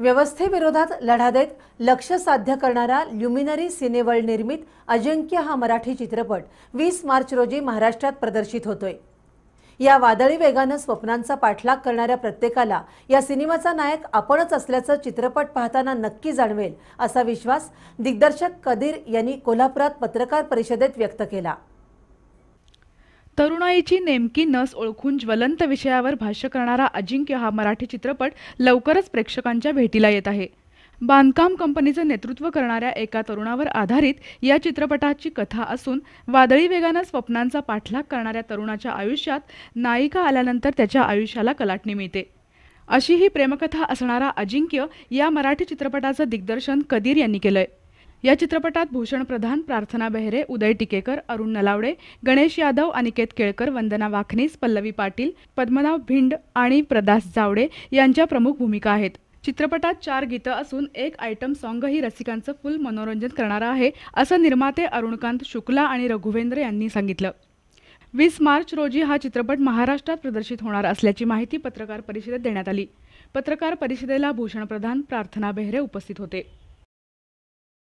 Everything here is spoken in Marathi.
व्यवस्थेविरोधात लढा देत लक्ष साध्य करणारा ल्युमिनरी सिनेवर्ल्ड निर्मित अजिंक्य हा मराठी चित्रपट वीस मार्च रोजी महाराष्ट्रात प्रदर्शित होतोय या वादळी वेगानं स्वप्नांचा पाठलाग करणाऱ्या प्रत्येकाला या सिनेमाचा नायक आपणच असल्याचं चित्रपट पाहताना नक्की जाणवेल असा विश्वास दिग्दर्शक कदीर यांनी कोल्हापुरात पत्रकार परिषदेत व्यक्त केला तरुणाईची नेमकी नस ओळखून ज्वलंत विषयावर भाष्य करणारा अजिंक्य हा मराठी चित्रपट लवकरच प्रेक्षकांच्या भेटीला येत आहे बांधकाम कंपनीचं नेतृत्व करणाऱ्या एका तरुणावर आधारित या चित्रपटाची कथा असून वादळी वेगानं स्वप्नांचा पाठलाग करणाऱ्या तरुणाच्या आयुष्यात नायिका आल्यानंतर त्याच्या आयुष्याला कलाटणी मिळते अशी ही प्रेमकथा असणारा अजिंक्य या मराठी चित्रपटाचं दिग्दर्शन कदीर यांनी केलंय या चित्रपटात भूषण प्रधान प्रार्थना बेहरे उदय टिकेकर अरुण नलावडे गणेश यादव अनिकेत केळकर वंदना वाखनीस पल्लवी पाटील पद्मनाभ भिंड आणि प्रदास जावडे यांच्या प्रमुख भूमिका आहेत चित्रपटात चार गीतं असून एक आयटम सॉंगही रसिकांचं फुल मनोरंजन करणारं आहे असं निर्माते अरुणकांत शुक्ला आणि रघुवेंद्र यांनी सांगितलं वीस मार्च रोजी हा चित्रपट महाराष्ट्रात प्रदर्शित होणार असल्याची माहिती पत्रकार परिषदेत देण्यात आली पत्रकार परिषदेला भूषण प्रधान प्रार्थना बेहरे उपस्थित होते